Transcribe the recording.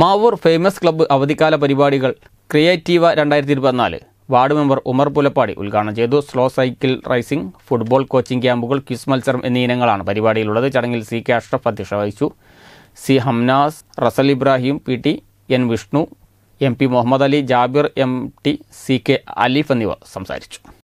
Mavoor famous club അവധിക്കാല പരിപാടികൾ ക്രിയേറ്റീവ രണ്ടായിരത്തി ഇരുപത്തിനാല് വാർഡ് മെമ്പർ ഉമർ പുലപ്പാടി ഉദ്ഘാടനം ചെയ്തു slow cycle racing football coaching ക്യാമ്പുകൾ ക്വിസ് മത്സരം എന്നീ ഇനങ്ങളാണ് പരിപാടിയിലുള്ളത് ചടങ്ങിൽ സി കെ അഷ്റഫ് അധ്യക്ഷത വഹിച്ചു C Hamnas Rasal Ibrahim P T N Vishnu M P Muhammad Ali Jabir M T C K Aleef എന്നിവർ സംസാരിച്ചു